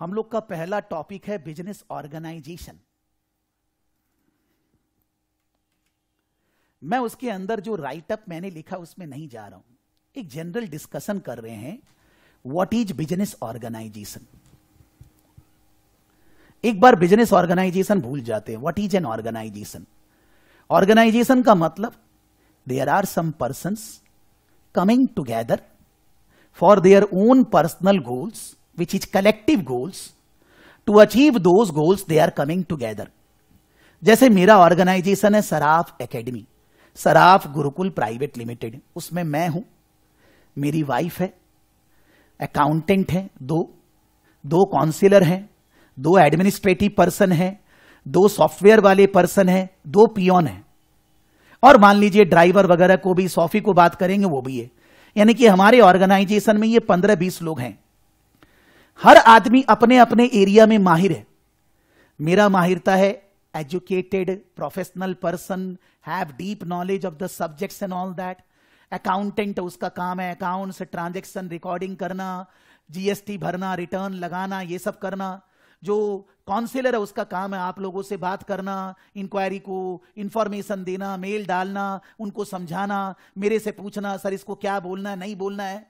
हम लोग का पहला टॉपिक है बिजनेस ऑर्गेनाइजेशन मैं उसके अंदर जो राइटअप मैंने लिखा उसमें नहीं जा रहा हूं एक जनरल डिस्कशन कर रहे हैं व्हाट इज बिजनेस ऑर्गेनाइजेशन एक बार बिजनेस ऑर्गेनाइजेशन भूल जाते हैं what is an organization organization का मतलब there are some person coming together for their own personal goals which is collective goals, to achieve those goals they are coming together. जैसे मेरा organization है Saraf academy Saraf Gurukul private limited उसमें मैं हूं मेरी wife है अकाउंटेंट है दो दो काउंसिलर हैं दो एडमिनिस्ट्रेटिव पर्सन हैं दो सॉफ्टवेयर वाले पर्सन हैं दो पियोन हैं और मान लीजिए ड्राइवर वगैरह को भी सॉफी को बात करेंगे वो भी है यानी कि हमारे ऑर्गेनाइजेशन में ये पंद्रह बीस लोग हैं हर आदमी अपने अपने एरिया में माहिर है मेरा माहिरता है educated professional person have deep knowledge of the subjects and all that accountant उसका काम है अकाउंट्स ट्रांजेक्शन रिकॉर्डिंग करना जीएसटी भरना रिटर्न लगाना ये सब करना जो काउंसिलर है उसका काम है आप लोगों से बात करना इंक्वायरी को इंफॉर्मेशन देना मेल डालना उनको समझाना मेरे से पूछना सर इसको क्या बोलना है नहीं बोलना है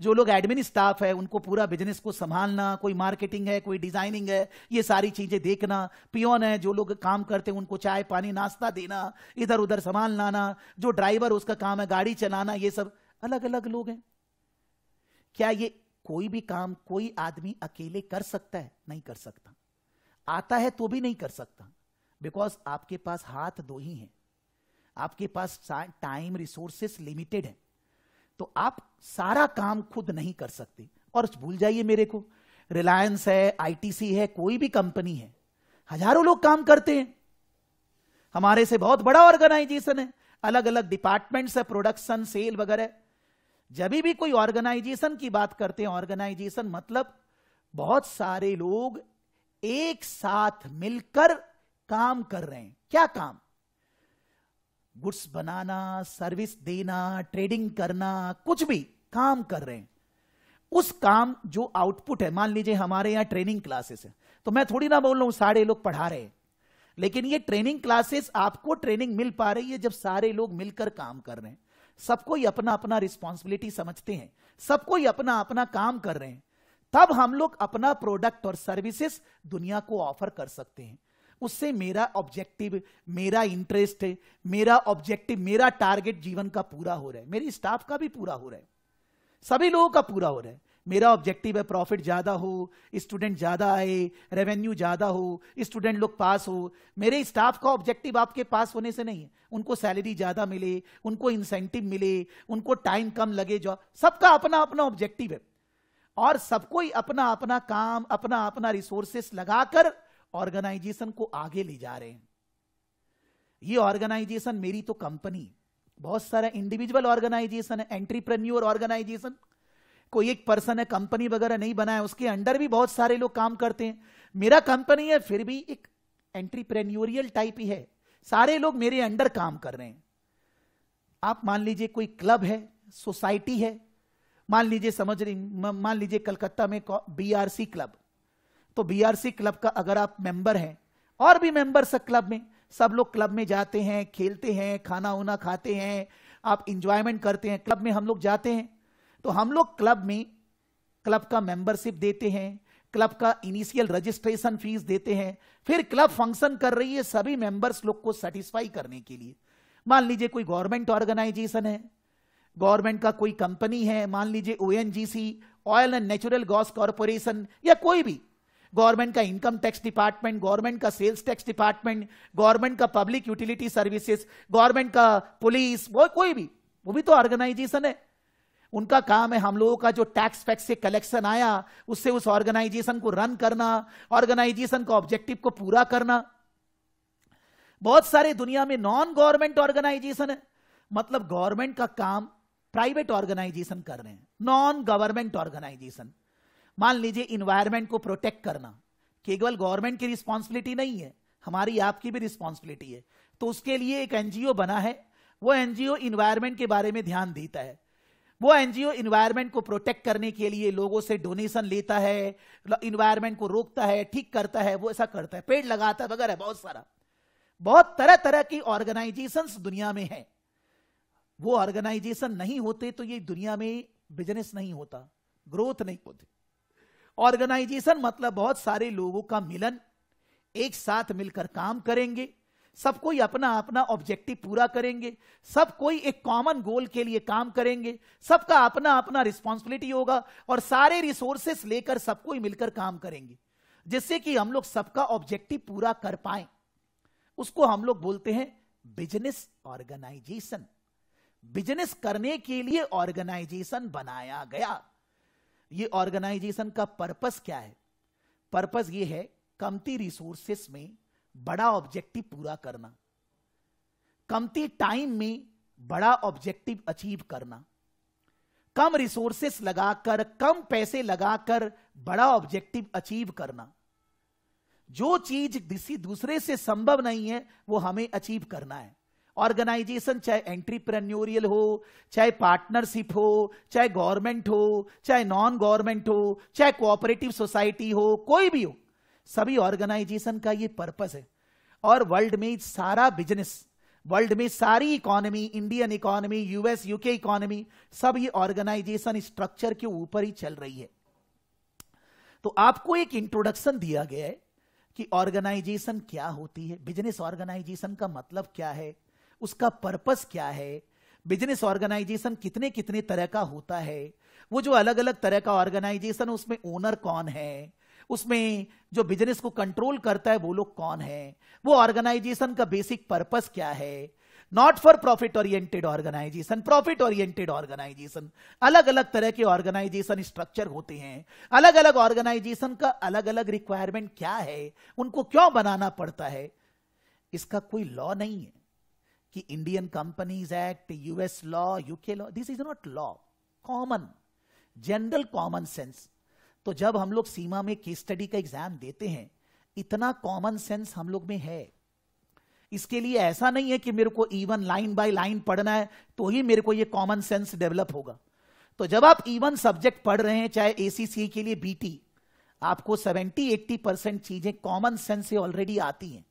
जो लोग एडमिन स्टाफ है उनको पूरा बिजनेस को संभालना कोई मार्केटिंग है कोई डिजाइनिंग है ये सारी चीजें देखना पियोन है जो लोग काम करते हैं उनको चाय पानी नाश्ता देना इधर उधर सामान लाना जो ड्राइवर उसका काम है गाड़ी चलाना ये सब अलग अलग लोग हैं क्या ये कोई भी काम कोई आदमी अकेले कर सकता है नहीं कर सकता आता है तो भी नहीं कर सकता बिकॉज आपके पास हाथ दो ही हैं आपके पास टाइम रिसोर्सेस लिमिटेड है तो आप सारा काम खुद नहीं कर सकते और भूल जाइए मेरे को रिलायंस है आईटीसी है कोई भी कंपनी है हजारों लोग काम करते हैं हमारे से बहुत बड़ा ऑर्गेनाइजेशन है अलग अलग डिपार्टमेंट्स है प्रोडक्शन सेल वगैरह जब भी कोई ऑर्गेनाइजेशन की बात करते हैं ऑर्गेनाइजेशन मतलब बहुत सारे लोग एक साथ मिलकर काम कर रहे हैं क्या काम गुड्स बनाना सर्विस देना ट्रेडिंग करना कुछ भी काम कर रहे हैं उस काम जो आउटपुट है मान लीजिए हमारे यहाँ ट्रेनिंग क्लासेस है तो मैं थोड़ी ना बोल रहा हूं सारे लोग पढ़ा रहे हैं लेकिन ये ट्रेनिंग क्लासेस आपको ट्रेनिंग मिल पा रही है जब सारे लोग मिलकर काम कर रहे हैं सबको ही अपना अपना रिस्पॉन्सिबिलिटी समझते हैं सबको ही अपना अपना काम कर रहे हैं तब हम लोग अपना प्रोडक्ट और सर्विसेस दुनिया को ऑफर कर सकते हैं उससे मेरा ऑब्जेक्टिव मेरा इंटरेस्ट मेरा ऑब्जेक्टिव मेरा टारगेट जीवन का पूरा हो रहा है मेरी स्टाफ का भी पूरा हो रहा है सभी लोगों का पूरा हो रहा है मेरा ऑब्जेक्टिव है प्रॉफिट ज़्यादा हो स्टूडेंट ज़्यादा आए रेवेन्यू ज़्यादा हो स्टूडेंट लोग पास हो मेरे स्टाफ का ऑब्जेक्टिव आपके पास होने से नहीं है उनको सैलरी ज़्यादा मिले उनको इंसेंटिव मिले उनको टाइम कम लगे जॉब सबका अपना अपना ऑब्जेक्टिव है और सबको अपना अपना काम अपना अपना रिसोर्सेस लगाकर ऑर्गेनाइजेशन को आगे ले जा रहे हैं ये ऑर्गेनाइजेशन मेरी तो कंपनी बहुत सारा इंडिविजुअल ऑर्गेनाइजेशन है एंट्रीप्रेन्योर ऑर्गेनाइजेशन कोई एक पर्सन है कंपनी वगैरह नहीं बनाया उसके अंडर भी बहुत सारे लोग काम करते हैं मेरा कंपनी है फिर भी एक एंट्रीप्रेन्योरियल टाइप ही है सारे लोग मेरे अंडर काम कर रहे हैं आप मान लीजिए कोई क्लब है सोसाइटी है मान लीजिए समझ रही मान लीजिए कलकत्ता में बीआरसी क्लब तो बीआरसी क्लब का अगर आप मेंबर हैं और भी मेंबर्स है क्लब में सब लोग क्लब में जाते हैं खेलते हैं खाना उना खाते हैं आप इंजॉयमेंट करते हैं क्लब में हम लोग जाते हैं तो हम लोग क्लब में क्लब का मेंबरशिप देते हैं क्लब का इनिशियल रजिस्ट्रेशन फीस देते हैं फिर क्लब फंक्शन कर रही है सभी मेंबर्स लोग को सेटिस्फाई करने के लिए मान लीजिए कोई गवर्नमेंट ऑर्गेनाइजेशन है गवर्नमेंट का कोई कंपनी है मान लीजिए ओ oil and natural gas corporation या कोई भी गवर्नमेंट का इनकम टैक्स डिपार्टमेंट गवर्नमेंट का सेल्स टैक्स डिपार्टमेंट गवर्नमेंट का पब्लिक यूटिलिटी सर्विसेज गवर्नमेंट का पुलिस वो कोई भी वो भी तो ऑर्गेनाइजेशन है उनका काम है हम लोगों का जो टैक्स फैक्स से कलेक्शन आया उससे उस ऑर्गेनाइजेशन को रन करना ऑर्गेनाइजेशन का ऑब्जेक्टिव को पूरा करना बहुत सारे दुनिया में नॉन गवर्नमेंट ऑर्गेनाइजेशन है मतलब गवर्नमेंट का काम प्राइवेट ऑर्गेनाइजेशन कर रहे हैं नॉन गवर्नमेंट ऑर्गेनाइजेशन मान लीजिए इन्वायरमेंट को प्रोटेक्ट करना केवल गवर्नमेंट की रिस्पॉन्सिबिलिटी नहीं है हमारी आपकी भी रिस्पॉन्सिबिलिटी है तो उसके लिए एक एनजीओ बना है वो एनजीओ इन्वायरमेंट के बारे में ध्यान देता है वो एनजीओ इन्वायरमेंट को प्रोटेक्ट करने के लिए लोगों से डोनेशन लेता है इन्वायरमेंट को रोकता है ठीक करता है वो ऐसा करता है पेड़ लगाता है वगैरह बहुत सारा बहुत तरह तरह की ऑर्गेनाइजेशन दुनिया में है वो ऑर्गेनाइजेशन नहीं होते तो ये दुनिया में बिजनेस नहीं होता ग्रोथ नहीं होती ऑर्गेनाइजेशन मतलब बहुत सारे लोगों का मिलन एक साथ मिलकर काम करेंगे सब कोई अपना अपना ऑब्जेक्टिव पूरा करेंगे सब कोई एक कॉमन गोल के लिए काम करेंगे सबका अपना अपना रिस्पॉन्सिबिलिटी होगा और सारे रिसोर्सेस लेकर सबको मिलकर काम करेंगे जिससे कि हम लोग सबका ऑब्जेक्टिव पूरा कर पाए उसको हम लोग बोलते हैं बिजनेस ऑर्गेनाइजेशन बिजनेस करने के लिए ऑर्गेनाइजेशन बनाया गया ये ऑर्गेनाइजेशन का पर्पस क्या है पर्पस ये है कमती रिसोर्सेस में बड़ा ऑब्जेक्टिव पूरा करना कमती टाइम में बड़ा ऑब्जेक्टिव अचीव करना कम रिसोर्सेस लगाकर कम पैसे लगाकर बड़ा ऑब्जेक्टिव अचीव करना जो चीज किसी दूसरे से संभव नहीं है वो हमें अचीव करना है ऑर्गेनाइजेशन चाहे एंट्रीप्रेन्योरियल हो चाहे पार्टनरशिप हो चाहे गवर्नमेंट हो चाहे नॉन गवर्नमेंट हो चाहे कोऑपरेटिव सोसाइटी हो कोई भी हो सभी ऑर्गेनाइजेशन का ये पर्पस है और वर्ल्ड में सारा बिजनेस वर्ल्ड में सारी economy Indian economy US UK economy सब ये ऑर्गेनाइजेशन स्ट्रक्चर के ऊपर ही चल रही है तो आपको एक इंट्रोडक्शन दिया गया है कि ऑर्गेनाइजेशन क्या होती है बिजनेस ऑर्गेनाइजेशन का मतलब क्या है उसका पर्पस क्या है बिजनेस ऑर्गेनाइजेशन कितने कितने तरह का होता है वो जो अलग अलग तरह का ऑर्गेनाइजेशन उसमें ओनर कौन है उसमें जो बिजनेस को कंट्रोल करता है वो लोग कौन है वो ऑर्गेनाइजेशन का बेसिक पर्पस क्या है not for profit oriented organization profit oriented organization अलग अलग तरह के ऑर्गेनाइजेशन स्ट्रक्चर होते हैं अलग अलग ऑर्गेनाइजेशन का अलग अलग रिक्वायरमेंट क्या है उनको क्यों बनाना पड़ता है इसका कोई लॉ नहीं है कि Indian companies act US law UK law this is not law common general common sense तो जब हम लोग सीमा में केस स्टडी का एग्जाम देते हैं इतना कॉमन सेंस हम लोग में है इसके लिए ऐसा नहीं है कि मेरे को इवन लाइन बाय लाइन पढ़ना है तो ही मेरे को ये कॉमन सेंस डेवलप होगा तो जब आप इवन सब्जेक्ट पढ़ रहे हैं चाहे एसीसी के लिए बीटी आपको 70-80 परसेंट चीजें कॉमन सेंस से ऑलरेडी आती हैं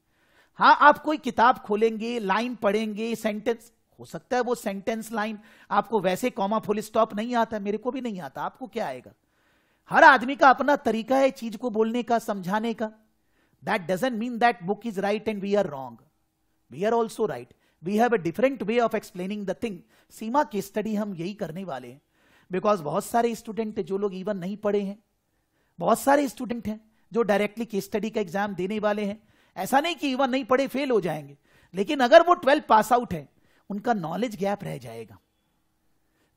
हाँ आप कोई किताब खोलेंगे लाइन पढ़ेंगे सेंटेंस हो सकता है वो सेंटेंस लाइन आपको वैसे कॉमा फुल स्टॉप नहीं आता मेरे को भी नहीं आता आपको क्या आएगा हर आदमी का अपना तरीका है चीज को बोलने का समझाने का that doesn't mean that book is right and we are wrong we are also right we have a different way of explaining the thing Seema की स्टडी हम यही करने वाले हैं बिकॉज बहुत सारे स्टूडेंट जो लोग इवन नहीं पढ़े हैं बहुत सारे स्टूडेंट हैं जो डायरेक्टली की स्टडी का एग्जाम देने वाले हैं ऐसा नहीं कि युवा नहीं पढ़े फेल हो जाएंगे लेकिन अगर वो ट्वेल्थ पास आउट है उनका नॉलेज गैप रह जाएगा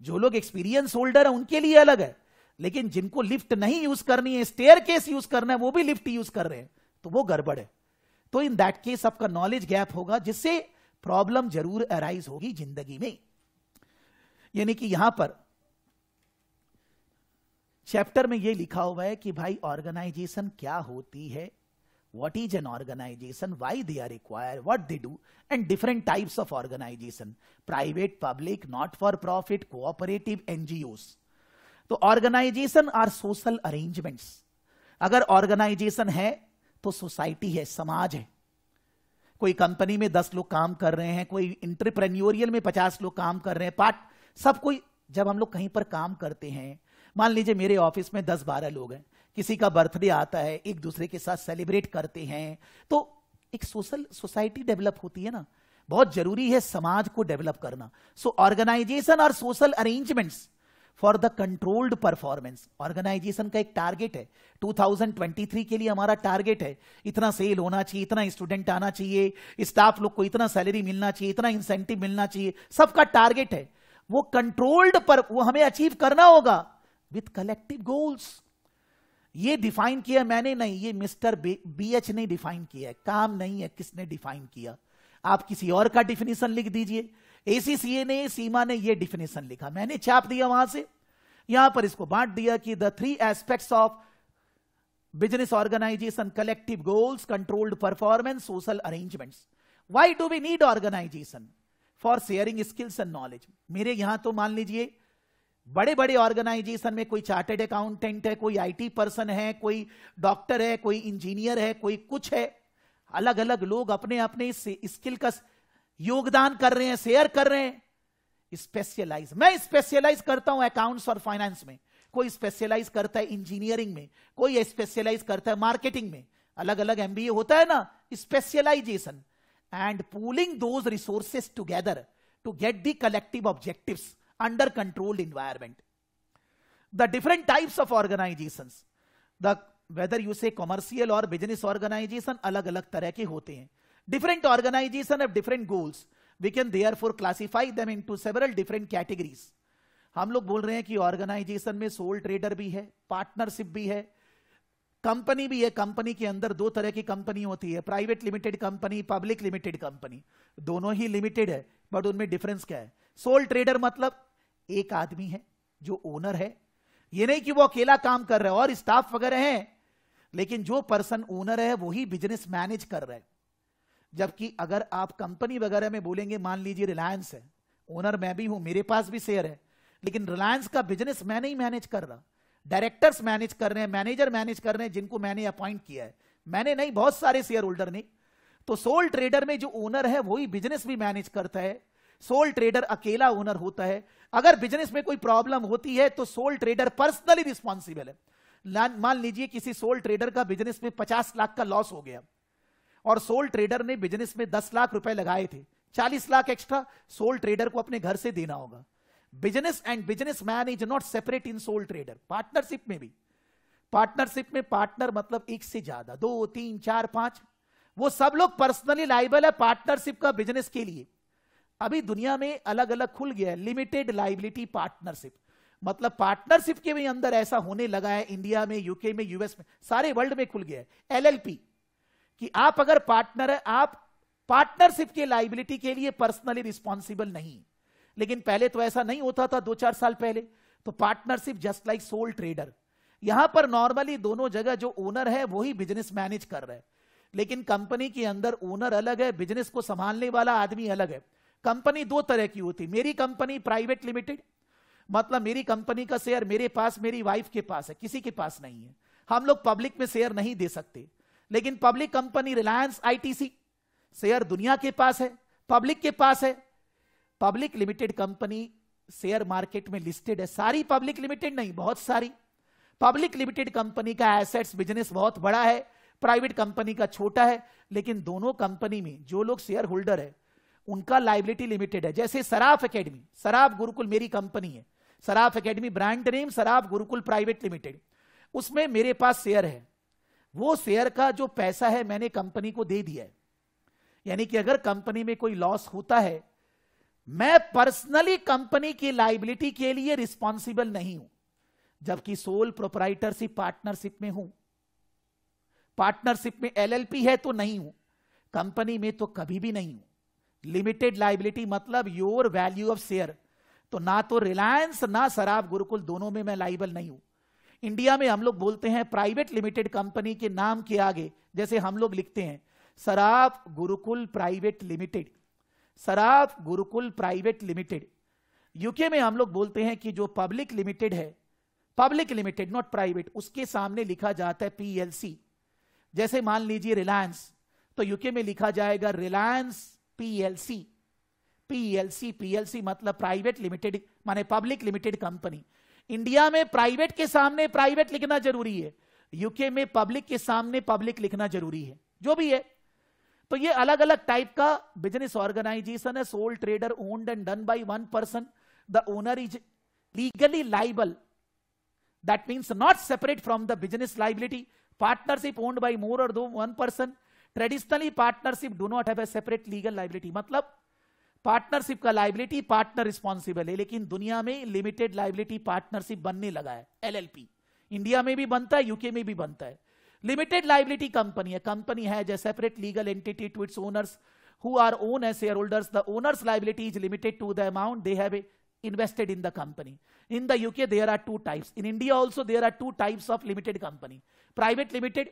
जो लोग एक्सपीरियंस होल्डर है उनके लिए अलग है लेकिन जिनको लिफ्ट नहीं यूज करनी है स्टेयर केस यूज करना है वो भी लिफ्ट यूज कर रहे हैं तो वो गड़बड़ है तो इन दैट केस आपका नॉलेज गैप होगा जिससे प्रॉब्लम जरूर अराइज होगी जिंदगी में यानी कि यहां पर चैप्टर में यह लिखा हुआ है कि भाई ऑर्गेनाइजेशन क्या होती है what is an organization, why they are required, what they do, and different types of organization, private, public, not-for-profit, cooperative, NGOs. तो ऑर्गेनाइजेशन आर सोशल अरेंजमेंट्स अगर ऑर्गेनाइजेशन है तो सोसाइटी है समाज है कोई कंपनी में दस लोग काम कर रहे हैं कोई इंटरप्रेन्योरियल में पचास लोग काम कर रहे हैं पार्ट सब कोई जब हम लोग कहीं पर काम करते हैं मान लीजिए मेरे ऑफिस में दस बारह लोग हैं किसी का बर्थडे आता है एक दूसरे के साथ सेलिब्रेट करते हैं तो एक सोशल सोसाइटी डेवलप होती है ना बहुत जरूरी है समाज को डेवलप करना सो ऑर्गेनाइजेशन और social arrangements for the controlled performance organization का एक टारगेट है 2023 के लिए हमारा टारगेट है इतना सेल होना चाहिए इतना स्टूडेंट आना चाहिए स्टाफ लोग को इतना सैलरी मिलना चाहिए इतना इंसेंटिव मिलना चाहिए सबका टारगेट है वो कंट्रोल्ड पर वो हमें अचीव करना होगा विथ कलेक्टिव गोल्स ये डिफाइन किया मैंने नहीं ये मिस्टर बी एच ने डिफाइन किया है काम नहीं है किसने डिफाइन किया आप किसी और का डिफिनेशन लिख दीजिए एसीसीए ने सीमा ने ये डिफिनेशन लिखा मैंने छाप दिया वहां से यहां पर इसको बांट दिया कि the three aspects of business organization collective goals controlled performance social arrangement why do we need organization for sharing skills and knowledge मेरे यहां तो मान लीजिए बड़े बड़े ऑर्गेनाइजेशन में कोई चार्टेड अकाउंटेंट है कोई आईटी पर्सन है कोई डॉक्टर है कोई इंजीनियर है कोई कुछ है अलग अलग लोग अपने अपने स्किल का योगदान कर रहे हैं शेयर कर रहे हैं स्पेशलाइज मैं स्पेशलाइज करता हूं अकाउंट्स और फाइनेंस में कोई स्पेशलाइज करता है इंजीनियरिंग में कोई स्पेशलाइज करता है मार्केटिंग में अलग अलग एमबीए होता है ना specialization and pooling those resources together to get the collective objectives under controlled environment. The different types of organizations, the whether you say commercial or business organization, alag alag tarah ke hote hain Different organization have different goals. We can therefore classify them into several different categories. हम लोग बोल रहे हैं कि organisation में soul trader भी है partnership भी है कंपनी भी है कंपनी के अंदर दो तरह की कंपनी होती है private limited company public limited company दोनों ही लिमिटेड है बट उनमें डिफरेंस क्या है सोल ट्रेडर मतलब एक आदमी है जो ओनर है ये नहीं कि वो अकेला काम कर रहा है और स्टाफ वगैरह हैं लेकिन जो पर्सन ओनर है वही बिजनेस मैनेज कर रहा है जबकि अगर आप कंपनी वगैरह में बोलेंगे मान लीजिए रिलायंस है ओनर मैं भी हूं मेरे पास भी शेयर है लेकिन रिलायंस का बिजनेस मैं नहीं मैनेज कर रहा डायरेक्टर्स मैनेज कर रहे हैं मैनेजर मैनेज कर रहे हैं जिनको मैंने अपॉइंट किया है मैंने नहीं बहुत सारे शेयर होल्डर ने तो सोल ट्रेडर में जो ओनर है वही बिजनेस भी मैनेज करता है सोल ट्रेडर अकेला ओनर होता है अगर बिजनेस में कोई प्रॉब्लम होती है तो सोल ट्रेडर पर्सनली रिस्पॉन्सिबल है मान लीजिए किसी सोल ट्रेडर का बिजनेस में पचास लाख का लॉस हो गया और सोल ट्रेडर ने बिजनेस में दस लाख रुपए लगाए थे चालीस लाख एक्स्ट्रा सोल ट्रेडर को अपने घर से देना होगा business and business man is not separate in sole trader partnership में भी पार्टनरशिप में पार्टनर मतलब एक से ज्यादा दो तीन चार पांच वो सब लोग पर्सनली लाइबल है पार्टनरशिप का बिजनेस के लिए अभी दुनिया में अलग अलग खुल गया है लिमिटेड लाइबिलिटी पार्टनरशिप मतलब पार्टनरशिप के भी अंदर ऐसा होने लगा है इंडिया में यूके में यूएस में सारे वर्ल्ड में खुल गया है एलएलपी कि आप अगर पार्टनर है आप पार्टनरशिप के लाइबिलिटी के लिए पर्सनली रिस्पॉन्सिबल नहीं लेकिन पहले तो ऐसा नहीं होता था दो चार साल पहले तो partnership just like sole trader यहां पर नॉर्मली दोनों जगह जो ओनर है वही बिजनेस मैनेज कर रहे हैं लेकिन कंपनी के अंदर ओनर अलग है बिजनेस को संभालने वाला आदमी अलग है कंपनी दो तरह की होती मेरी कंपनी प्राइवेट लिमिटेड मतलब मेरी कंपनी का शेयर मेरे पास मेरी वाइफ के पास है किसी के पास नहीं है हम लोग पब्लिक में शेयर नहीं दे सकते लेकिन public company Reliance ITC share दुनिया के पास है पब्लिक के पास है public limited company share market में लिस्टेड है सारी पब्लिक लिमिटेड नहीं बहुत सारी पब्लिक लिमिटेड कंपनी का एसेट्स बिजनेस बहुत बड़ा है प्राइवेट कंपनी का छोटा है लेकिन दोनों कंपनी में जो लोग शेयर होल्डर है उनका लाइबिलिटी लिमिटेड है जैसे सराफ एकेडमी सराफ गुरुकुल मेरी कंपनी है Saraf academy brand name Saraf Gurukul private limited उसमें मेरे पास शेयर है वो शेयर का जो पैसा है मैंने कंपनी को दे दिया है यानी कि अगर कंपनी में कोई लॉस होता है मैं पर्सनली कंपनी की लाइबिलिटी के लिए रिस्पॉन्सिबल नहीं हूं जबकि सोल प्रोपराइटरशिप पार्टनरशिप में हूं पार्टनरशिप में एलएलपी है तो नहीं हूं कंपनी में तो कभी भी नहीं हूं लिमिटेड लाइबिलिटी मतलब योर वैल्यू ऑफ शेयर तो ना तो रिलायंस ना शराब गुरुकुल दोनों में मैं लाइबल नहीं हूं इंडिया में हम लोग बोलते हैं प्राइवेट लिमिटेड कंपनी के नाम के आगे जैसे हम लोग लिखते हैं शराब गुरुकुल प्राइवेट लिमिटेड शराब गुरुकुल प्राइवेट लिमिटेड यूके में हम लोग बोलते हैं कि जो पब्लिक लिमिटेड है पब्लिक लिमिटेड नॉट प्राइवेट उसके सामने लिखा जाता है पीएलसी जैसे मान लीजिए रिलायंस तो यूके में लिखा जाएगा रिलायंस पीएलसी पीएलसी पीएलसी मतलब प्राइवेट लिमिटेड माने पब्लिक लिमिटेड कंपनी इंडिया में प्राइवेट के सामने प्राइवेट लिखना जरूरी है यूके में पब्लिक के सामने पब्लिक लिखना जरूरी है जो भी है तो ये अलग अलग टाइप का बिजनेस ऑर्गेनाइजेशन है sole trader owned and done by one person the owner is legally liable that means not separate from the business liability partnership owned by more और दो one person traditionally partnership do not है separate legal liability मतलब partnership का liability partner responsible है लेकिन दुनिया में limited liability partnership बनने लगा है एल एल पी इंडिया में भी बनता है यूके में भी बनता है लिमिटेड लाइबिलिटी कंपनी है कंपनी है जैसे separate legal entity to its owners who are own as shareholders the owners liability is limited to the amount they have invested in the company in the UK there are two types in India also there are two types of limited company private limited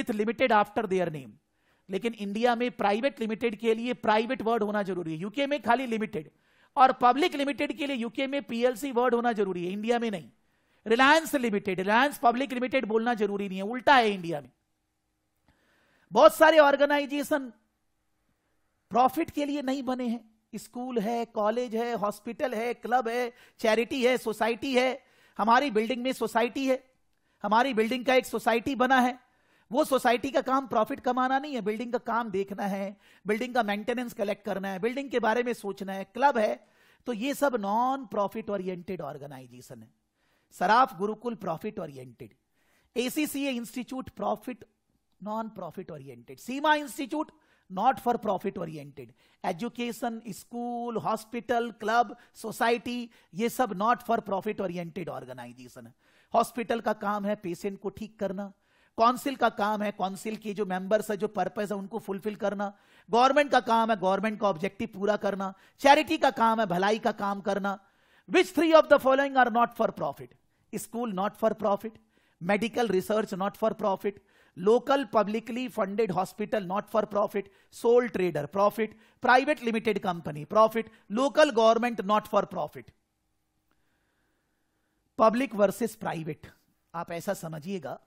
with limited after their name लेकिन India में private limited के लिए private word होना जरूरी है UK में खाली limited और पब्लिक लिमिटेड के लिए यूके में पीएलसी वर्ड होना जरूरी है इंडिया में नहीं Reliance limited Reliance public limited बोलना जरूरी नहीं है उल्टा है इंडिया में बहुत सारे ऑर्गेनाइजेशन प्रॉफिट के लिए नहीं बने हैं स्कूल है कॉलेज है हॉस्पिटल है क्लब है चैरिटी है सोसाइटी है हमारी बिल्डिंग में सोसाइटी है हमारी बिल्डिंग का एक सोसाइटी बना है वो सोसाइटी का काम प्रॉफिट कमाना नहीं है बिल्डिंग का काम देखना है बिल्डिंग का मेंटेनेंस कलेक्ट करना है बिल्डिंग के बारे में सोचना है क्लब है तो ये सब नॉन प्रॉफिट ओरिएंटेड ऑर्गेनाइजेशन है Saraf Gurukul profit oriented ACCA institute profit non profit oriented CIMA institute not for profit oriented education school hospital club society ये सब not for profit oriented organization है हॉस्पिटल का काम है पेशेंट को ठीक करना काउंसिल का काम है काउंसिल की जो मेंबर्स है जो पर्पज है उनको फुलफिल करना गवर्नमेंट का काम है गवर्नमेंट का ऑब्जेक्टिव पूरा करना चैरिटी का काम है भलाई का काम करना which three of the following are not for profit school not for profit medical research not for profit local publicly funded hospital not for profit sole trader profit private limited company profit local government not for profit public versus private आप ऐसा समझिएगा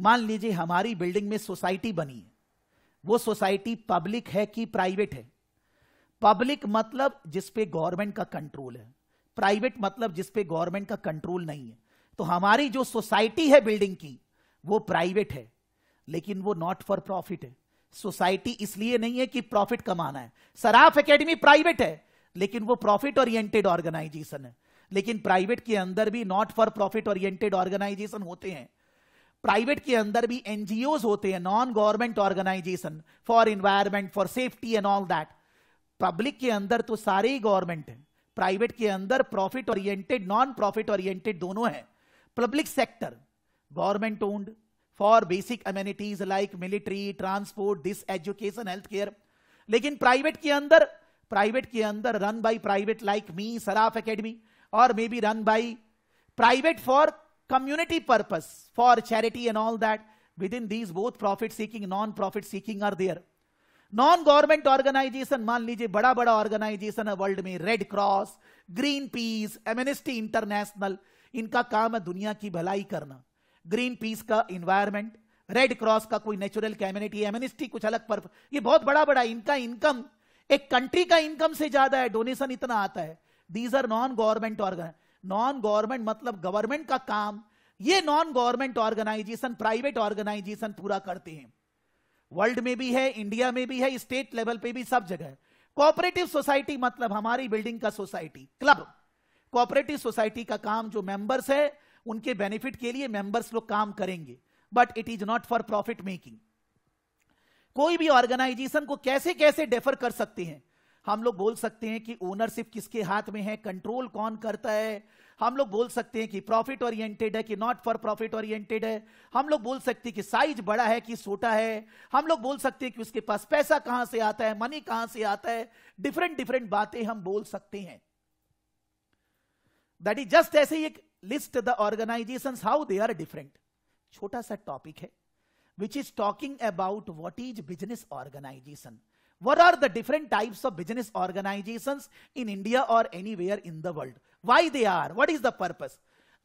मान लीजिए हमारी building में society बनी है वो सोसाइटी पब्लिक है कि प्राइवेट है पब्लिक मतलब जिसपे गवर्नमेंट का कंट्रोल है प्राइवेट मतलब जिसपे गवर्नमेंट का कंट्रोल नहीं है तो हमारी जो सोसाइटी है बिल्डिंग की वो प्राइवेट है लेकिन वो नॉट फॉर प्रॉफिट है सोसाइटी इसलिए नहीं है कि प्रॉफिट कमाना है सराफ एकेडमी प्राइवेट है लेकिन वो प्रॉफिट ऑरिएंटेड ऑर्गेनाइजेशन है लेकिन प्राइवेट के अंदर भी not for profit oriented organization होते हैं प्राइवेट के अंदर भी एनजीओ होते हैं non government organization for environment for safety and all that public के अंदर तो सारे ही गवर्नमेंट है प्राइवेट के अंदर profit oriented non profit oriented दोनों है public sector government owned for basic amenities like military transport this education health care लेकिन प्राइवेट के अंदर प्राइवेट के अंदर run by private like me Saraf academy और may be run by private for community purpose for charity and all that. Within these, both profit seeking, non profit seeking are there. Non government organization मान लीजिए बड़ा बड़ा organization है world में Red Cross Greenpeace Amnesty International इनका काम है दुनिया की भलाई करना ग्रीन पीस का इन्वायरमेंट रेड क्रॉस का कोई नेचुरल कम्युनिटी एमनेस्टी कुछ अलग पर ये बहुत बड़ा बड़ा इनका इनकम एक कंट्री का इनकम से ज्यादा है डोनेशन इतना आता है these are non government organize non government मतलब गवर्नमेंट का काम ये non government organization private organization पूरा करते हैं वर्ल्ड में भी है इंडिया में भी है स्टेट लेवल पे भी सब जगह कोऑपरेटिव सोसाइटी मतलब हमारी बिल्डिंग का सोसाइटी क्लब कोऑपरेटिव सोसाइटी का काम जो मेंबर्स है उनके बेनिफिट के लिए मेंबर्स लोग काम करेंगे but it is not for profit making कोई भी ऑर्गेनाइजेशन को कैसे कैसे डेफर कर सकते हैं हम लोग बोल सकते हैं कि ओनरशिप किसके हाथ में है कंट्रोल कौन करता है हम लोग बोल सकते हैं कि प्रॉफिट ओरिएंटेड है कि नॉट फॉर प्रॉफिट ओरिएंटेड है हम लोग बोल सकते हैं कि साइज बड़ा है कि छोटा है हम लोग बोल सकते हैं कि उसके पास पैसा कहां से आता है मनी कहां से आता है डिफरेंट डिफरेंट बातें हम बोल सकते हैं दैट इज जस्ट ऐसे एक list the organization how they are different छोटा सा टॉपिक है which is talking about what is business organization What are the different types of business organizations in India or anywhere in the world? Why they are? What is the purpose?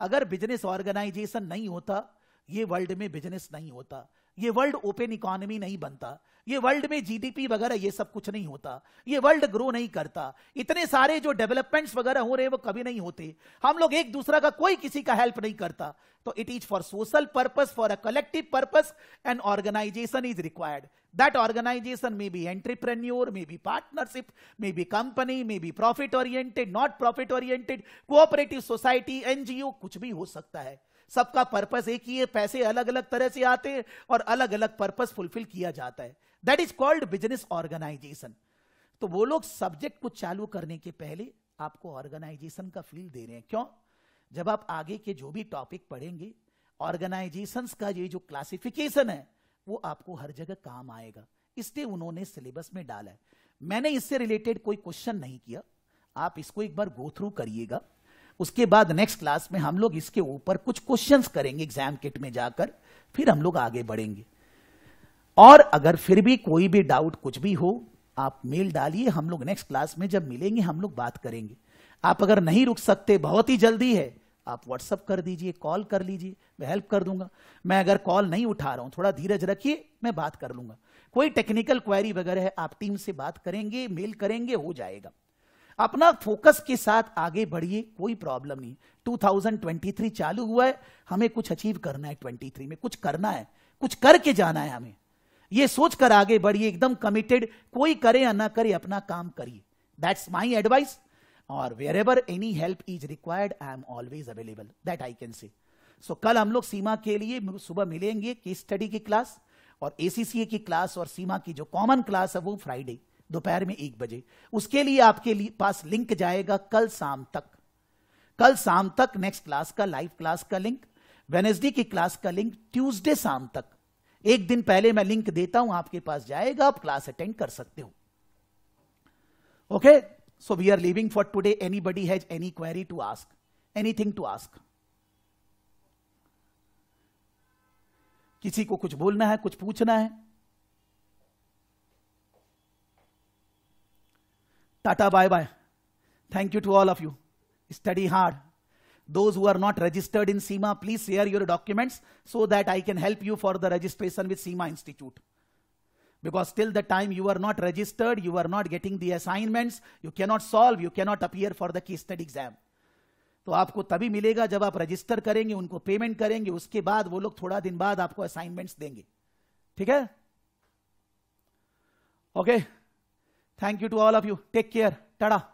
अगर business organization नहीं होता ये world में business नहीं होता ये world open economy नहीं बनता ये वर्ल्ड में जीडीपी वगैरह ये सब कुछ नहीं होता ये वर्ल्ड ग्रो नहीं करता इतने सारे जो डेवलपमेंट्स वगैरह हो रहे हैं वो कभी नहीं होते हम लोग एक दूसरा का कोई किसी का हेल्प नहीं करता तो it is for social purpose for a collective purpose and organization is required that organization में be entrepreneur may be partnership may be company may be profit oriented not profit oriented cooperative society NGO कुछ भी हो सकता है सबका purpose एक ही है पैसे अलग अलग तरह से आते हैं और अलग अलग पर्पस फुलफिल किया जाता है that is called business organization तो वो लोग सब्जेक्ट को चालू करने के पहले आपको ऑर्गेनाइजेशन का फील दे रहे हैं क्यों जब आप आगे के जो भी टॉपिक पढ़ेंगे ऑर्गेनाइजेशन का ये जो क्लासिफिकेशन है वो आपको हर जगह काम आएगा इसलिए उन्होंने सिलेबस में डाला है मैंने इससे रिलेटेड कोई क्वेश्चन नहीं किया आप इसको एक बार गो थ्रू करिएगा उसके बाद नेक्स्ट क्लास में हम लोग इसके ऊपर कुछ क्वेश्चंस करेंगे एग्जाम किट में जाकर फिर हम लोग आगे बढ़ेंगे और अगर फिर भी कोई भी डाउट कुछ भी हो आप मेल डालिए हम लोग नेक्स्ट क्लास में जब मिलेंगे हम लोग बात करेंगे आप अगर नहीं रुक सकते बहुत ही जल्दी है आप व्हाट्सअप कर दीजिए कॉल कर लीजिए मैं हेल्प कर दूंगा मैं अगर कॉल नहीं उठा रहा हूं थोड़ा धीरज रखिए मैं बात कर लूंगा कोई टेक्निकल क्वायरी वगैरह है आप टीम से बात करेंगे मेल करेंगे हो जाएगा अपना फोकस के साथ आगे बढ़िए कोई प्रॉब्लम नहीं 2023 चालू हुआ है हमें कुछ अचीव करना है 23 में कुछ करना है कुछ करके जाना है हमें यह सोचकर आगे बढ़िए एकदम कमिटेड कोई करे या ना करे अपना काम करिए दैट्स माई एडवाइस और wherever any help is required I am always available that I can say so कल हम लोग सीमा के लिए सुबह मिलेंगे केस स्टडी की क्लास और एसीसीए की क्लास और सीमा की जो कॉमन क्लास है वो फ्राइडे दोपहर में एक बजे उसके लिए आपके लिए पास लिंक जाएगा कल शाम तक कल शाम तक नेक्स्ट क्लास का लाइव क्लास का लिंक वेनेसडे की क्लास का लिंक ट्यूसडे शाम तक एक दिन पहले मैं लिंक देता हूं आपके पास जाएगा आप क्लास अटेंड कर सकते हो okay so we are living for today anybody has any query to ask anything to ask किसी को कुछ बोलना है कुछ पूछना है Tata bye bye. Thank you to all of you. Study hard. Those who are not registered in SEMA, please share your documents so that I can help you for the registration with SEMA Institute. Because till the time you are not registered, you are not getting the assignments, you cannot solve, you cannot appear for the case study exam. तो आपको तभी मिलेगा जब आप register करेंगे उनको payment करेंगे उसके बाद वो लोग थोड़ा दिन बाद आपको असाइनमेंट्स देंगे ठीक है okay okay. Thank you to all of you. Take care. Tada.